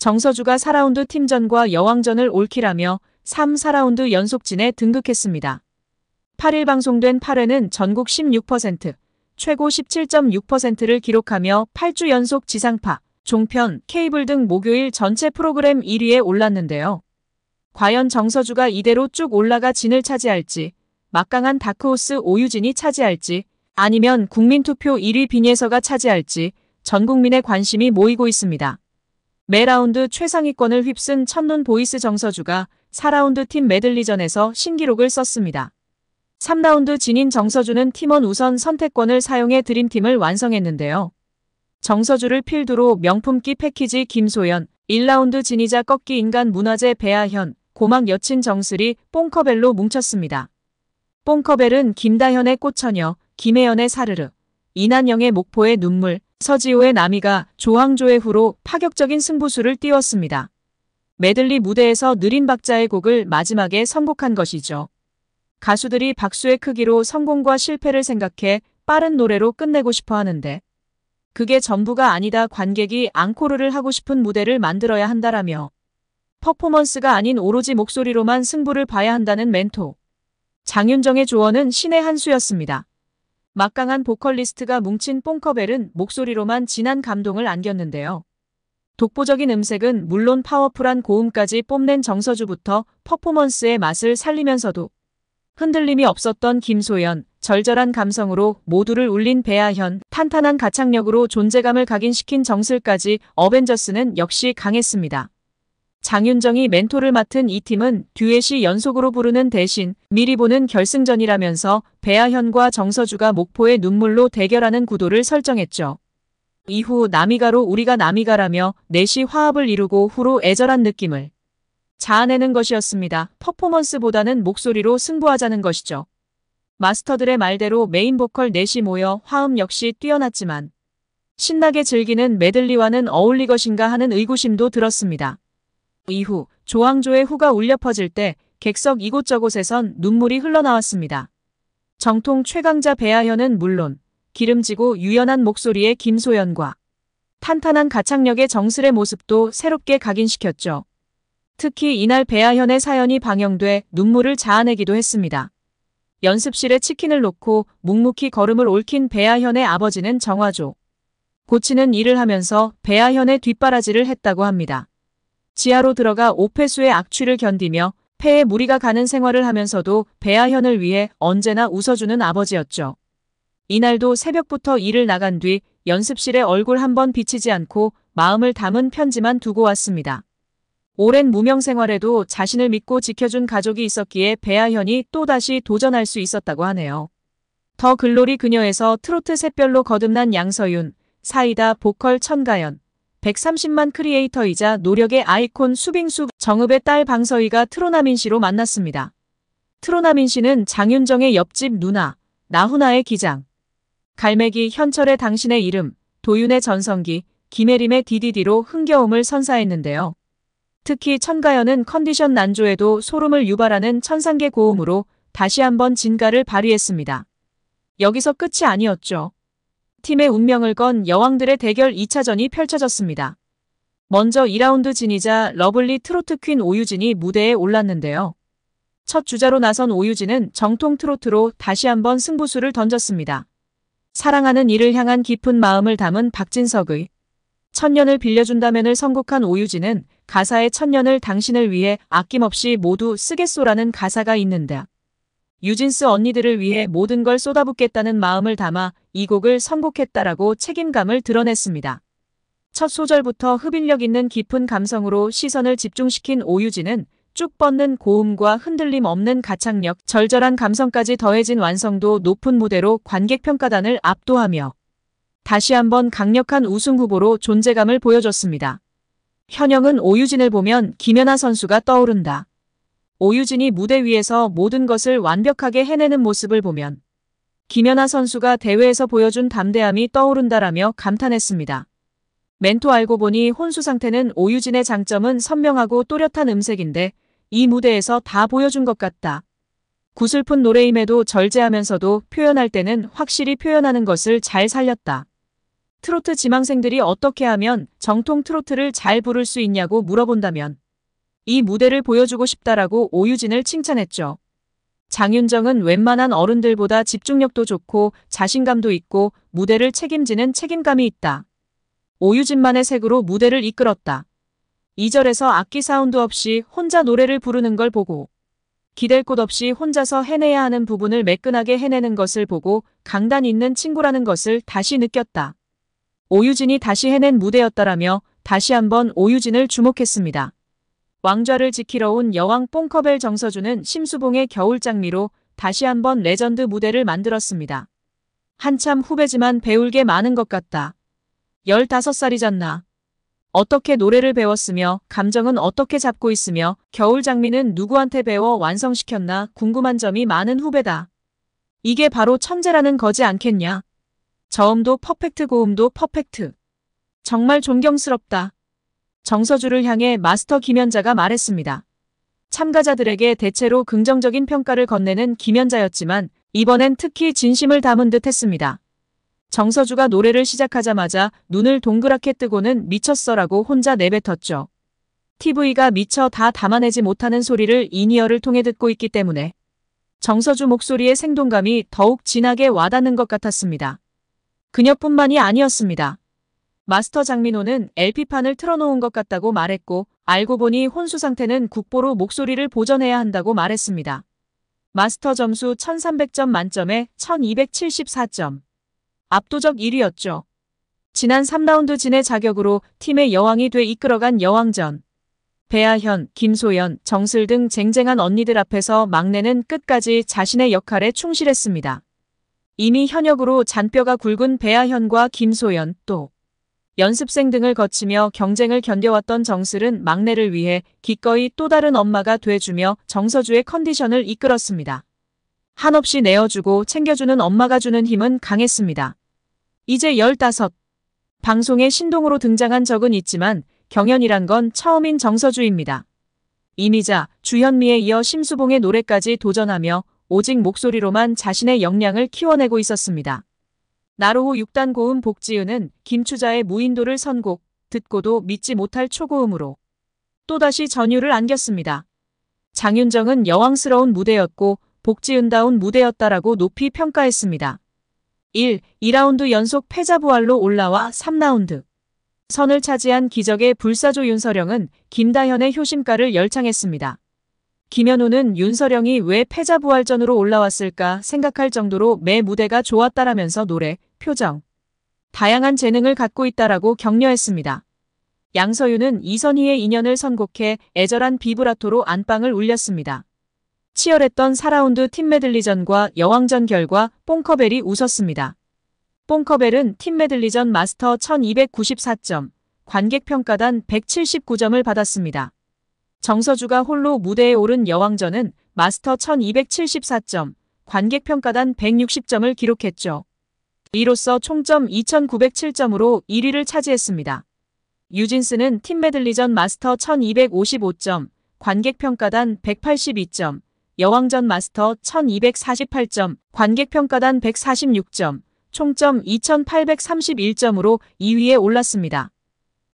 정서주가 4라운드 팀전과 여왕전을 올킬하며 3, 4라운드 연속진에 등극했습니다. 8일 방송된 8회는 전국 16%, 최고 17.6%를 기록하며 8주 연속 지상파, 종편, 케이블 등 목요일 전체 프로그램 1위에 올랐는데요. 과연 정서주가 이대로 쭉 올라가 진을 차지할지, 막강한 다크호스 오유진이 차지할지, 아니면 국민투표 1위 빈예서가 차지할지 전 국민의 관심이 모이고 있습니다. 매라운드 최상위권을 휩쓴 첫눈 보이스 정서주가 4라운드 팀 메들리전에서 신기록을 썼습니다. 3라운드 진인 정서주는 팀원 우선 선택권을 사용해 드림팀을 완성했는데요. 정서주를 필두로 명품기 패키지 김소연, 1라운드 진이자 꺾기 인간 문화재 배아현, 고막 여친 정슬이 뽕커벨로 뭉쳤습니다. 뽕커벨은 김다현의 꽃처녀, 김혜연의 사르르, 이난영의 목포의 눈물, 서지호의 남이가 조항조의 후로 파격적인 승부수를 띄웠습니다. 메들리 무대에서 느린 박자의 곡을 마지막에 선곡한 것이죠. 가수들이 박수의 크기로 성공과 실패를 생각해 빠른 노래로 끝내고 싶어 하는데 그게 전부가 아니다 관객이 앙코르를 하고 싶은 무대를 만들어야 한다라며 퍼포먼스가 아닌 오로지 목소리로만 승부를 봐야 한다는 멘토. 장윤정의 조언은 신의 한 수였습니다. 막강한 보컬리스트가 뭉친 뽕커벨은 목소리로만 진한 감동을 안겼는데요. 독보적인 음색은 물론 파워풀한 고음까지 뽐낸 정서주부터 퍼포먼스의 맛을 살리면서도 흔들림이 없었던 김소연, 절절한 감성으로 모두를 울린 배아현, 탄탄한 가창력으로 존재감을 각인시킨 정슬까지 어벤져스는 역시 강했습니다. 장윤정이 멘토를 맡은 이 팀은 듀엣이 연속으로 부르는 대신 미리 보는 결승전이라면서 배아현과 정서주가 목포의 눈물로 대결하는 구도를 설정했죠. 이후 나미가로 우리가 나미가라며 넷이 화합을 이루고 후로 애절한 느낌을 자아내는 것이었습니다. 퍼포먼스보다는 목소리로 승부하자는 것이죠. 마스터들의 말대로 메인 보컬 넷이 모여 화음 역시 뛰어났지만 신나게 즐기는 메들리와는 어울리 것인가 하는 의구심도 들었습니다. 이후 조항조의 후가 울려 퍼질 때 객석 이곳저곳에선 눈물이 흘러나왔습니다. 정통 최강자 배아현은 물론 기름지고 유연한 목소리의 김소연과 탄탄한 가창력의 정슬의 모습도 새롭게 각인시켰죠. 특히 이날 배아현의 사연이 방영돼 눈물을 자아내기도 했습니다. 연습실에 치킨을 놓고 묵묵히 걸음을 옮긴 배아현의 아버지는 정화조. 고치는 일을 하면서 배아현의 뒷바라지를 했다고 합니다. 지하로 들어가 오폐수의 악취를 견디며 폐에 무리가 가는 생활을 하면서도 배아현을 위해 언제나 웃어주는 아버지였죠. 이날도 새벽부터 일을 나간 뒤 연습실에 얼굴 한번 비치지 않고 마음을 담은 편지만 두고 왔습니다. 오랜 무명 생활에도 자신을 믿고 지켜준 가족이 있었기에 배아현이 또다시 도전할 수 있었다고 하네요. 더 글로리 그녀에서 트로트 샛별로 거듭난 양서윤, 사이다 보컬 천가연, 130만 크리에이터이자 노력의 아이콘 수빙수 정읍의 딸 방서희가 트로나민 씨로 만났습니다. 트로나민 씨는 장윤정의 옆집 누나, 나훈아의 기장, 갈매기 현철의 당신의 이름, 도윤의 전성기, 김혜림의 DDD로 흥겨움을 선사했는데요. 특히 천가연은 컨디션 난조에도 소름을 유발하는 천상계 고음으로 다시 한번 진가를 발휘했습니다. 여기서 끝이 아니었죠. 팀의 운명을 건 여왕들의 대결 2차전이 펼쳐졌습니다. 먼저 2라운드 진이자 러블리 트로트 퀸 오유진이 무대에 올랐는데요. 첫 주자로 나선 오유진은 정통 트로트로 다시 한번 승부수를 던졌습니다. 사랑하는 이를 향한 깊은 마음을 담은 박진석의 천년을 빌려준다면을 선곡한 오유진은 가사의 천년을 당신을 위해 아낌없이 모두 쓰겠소라는 가사가 있는데 유진스 언니들을 위해 네. 모든 걸 쏟아붓겠다는 마음을 담아 이 곡을 선곡했다라고 책임감을 드러냈습니다. 첫 소절부터 흡인력 있는 깊은 감성으로 시선을 집중시킨 오유진은 쭉 뻗는 고음과 흔들림 없는 가창력, 절절한 감성까지 더해진 완성도 높은 무대로 관객평가단을 압도하며 다시 한번 강력한 우승 후보로 존재감을 보여줬습니다. 현영은 오유진을 보면 김연아 선수가 떠오른다. 오유진이 무대 위에서 모든 것을 완벽하게 해내는 모습을 보면 김연아 선수가 대회에서 보여준 담대함이 떠오른다라며 감탄했습니다. 멘토 알고 보니 혼수 상태는 오유진의 장점은 선명하고 또렷한 음색인데 이 무대에서 다 보여준 것 같다. 구슬픈 노래임에도 절제하면서도 표현할 때는 확실히 표현하는 것을 잘 살렸다. 트로트 지망생들이 어떻게 하면 정통 트로트를 잘 부를 수 있냐고 물어본다면 이 무대를 보여주고 싶다라고 오유진을 칭찬했죠. 장윤정은 웬만한 어른들보다 집중력도 좋고 자신감도 있고 무대를 책임지는 책임감이 있다. 오유진만의 색으로 무대를 이끌었다. 2절에서 악기 사운드 없이 혼자 노래를 부르는 걸 보고 기댈 곳 없이 혼자서 해내야 하는 부분을 매끈하게 해내는 것을 보고 강단 있는 친구라는 것을 다시 느꼈다. 오유진이 다시 해낸 무대였다라며 다시 한번 오유진을 주목했습니다. 왕좌를 지키러 온 여왕 뽕커벨 정서준은 심수봉의 겨울장미로 다시 한번 레전드 무대를 만들었습니다. 한참 후배지만 배울 게 많은 것 같다. 15살이잖나. 어떻게 노래를 배웠으며 감정은 어떻게 잡고 있으며 겨울장미는 누구한테 배워 완성시켰나 궁금한 점이 많은 후배다. 이게 바로 천재라는 거지 않겠냐. 저음도 퍼펙트 고음도 퍼펙트. 정말 존경스럽다. 정서주를 향해 마스터 김연자가 말했습니다. 참가자들에게 대체로 긍정적인 평가를 건네는 김연자였지만 이번엔 특히 진심을 담은 듯 했습니다. 정서주가 노래를 시작하자마자 눈을 동그랗게 뜨고는 미쳤어라고 혼자 내뱉었죠. TV가 미처 다 담아내지 못하는 소리를 인이어를 통해 듣고 있기 때문에 정서주 목소리의 생동감이 더욱 진하게 와닿는 것 같았습니다. 그녀뿐만이 아니었습니다. 마스터 장민호는 LP판을 틀어놓은 것 같다고 말했고 알고 보니 혼수 상태는 국보로 목소리를 보전해야 한다고 말했습니다. 마스터 점수 1300점 만점에 1274점. 압도적 1위였죠. 지난 3라운드 진의 자격으로 팀의 여왕이 돼 이끌어간 여왕전. 배아현, 김소연, 정슬 등 쟁쟁한 언니들 앞에서 막내는 끝까지 자신의 역할에 충실했습니다. 이미 현역으로 잔뼈가 굵은 배아현과 김소연 또 연습생 등을 거치며 경쟁을 견뎌왔던 정슬은 막내를 위해 기꺼이 또 다른 엄마가 돼주며 정서주의 컨디션을 이끌었습니다. 한없이 내어주고 챙겨주는 엄마가 주는 힘은 강했습니다. 이제 15. 방송에 신동으로 등장한 적은 있지만 경연이란 건 처음인 정서주입니다. 이미자, 주현미에 이어 심수봉의 노래까지 도전하며 오직 목소리로만 자신의 역량을 키워내고 있었습니다. 나로호 6단 고음 복지윤은 김추자의 무인도를 선곡, 듣고도 믿지 못할 초고음으로 또다시 전율을 안겼습니다. 장윤정은 여왕스러운 무대였고 복지윤다운 무대였다라고 높이 평가했습니다. 1. 2라운드 연속 패자 부활로 올라와 3라운드 선을 차지한 기적의 불사조 윤서령은 김다현의 효심가를 열창했습니다. 김현우는 윤서령이 왜 패자 부활전으로 올라왔을까 생각할 정도로 매 무대가 좋았다라면서 노래, 표정, 다양한 재능을 갖고 있다라고 격려했습니다. 양서윤은 이선희의 인연을 선곡해 애절한 비브라토로 안방을 울렸습니다. 치열했던 4라운드 팀 메들리전과 여왕전 결과 뽕커벨이 웃었습니다. 뽕커벨은 팀 메들리전 마스터 1294점, 관객평가단 179점을 받았습니다. 정서주가 홀로 무대에 오른 여왕전은 마스터 1274점, 관객평가단 160점을 기록했죠. 이로써 총점 2,907점으로 1위를 차지했습니다. 유진스는 팀 메들리전 마스터 1,255점, 관객평가단 182점, 여왕전 마스터 1,248점, 관객평가단 146점, 총점 2,831점으로 2위에 올랐습니다.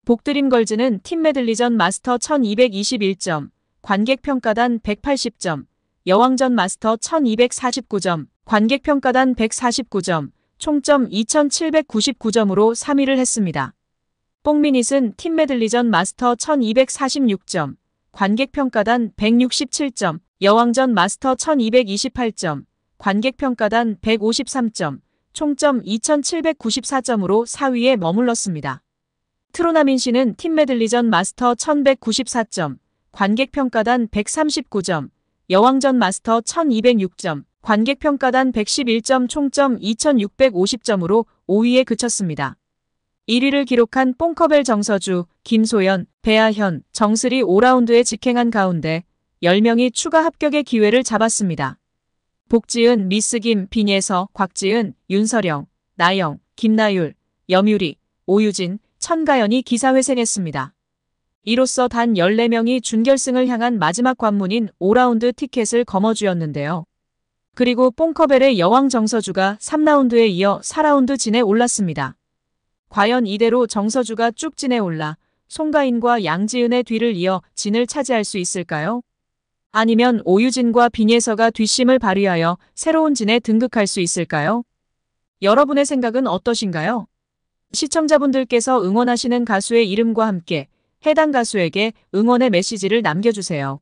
복드림걸즈는 팀 메들리전 마스터 1,221점, 관객평가단 180점, 여왕전 마스터 1,249점, 관객평가단 149점, 총점 2,799점으로 3위를 했습니다. 뽕미닛은 팀 메들리전 마스터 1,246점, 관객평가단 167점, 여왕전 마스터 1228점, 관객평가단 153점, 총점 2794점으로 4위에 머물렀습니다. 트로나민 씨는 팀 메들리전 마스터 1194점, 관객평가단 139점, 여왕전 마스터 1206점, 관객평가단 111점 총점 2650점으로 5위에 그쳤습니다. 1위를 기록한 뽕커벨 정서주, 김소연, 배아현, 정슬이 5라운드에 직행한 가운데 10명이 추가 합격의 기회를 잡았습니다. 복지은, 미스김, 빈예서, 곽지은, 윤서령, 나영, 김나율, 염유리, 오유진, 천가연이 기사회생했습니다. 이로써 단 14명이 준결승을 향한 마지막 관문인 5라운드 티켓을 거머쥐었는데요. 그리고 뽕커벨의 여왕 정서주가 3라운드에 이어 4라운드 진에 올랐습니다. 과연 이대로 정서주가 쭉 진에 올라 송가인과 양지은의 뒤를 이어 진을 차지할 수 있을까요? 아니면 오유진과 빈예서가 뒷심을 발휘하여 새로운 진에 등극할 수 있을까요? 여러분의 생각은 어떠신가요? 시청자분들께서 응원하시는 가수의 이름과 함께 해당 가수에게 응원의 메시지를 남겨주세요.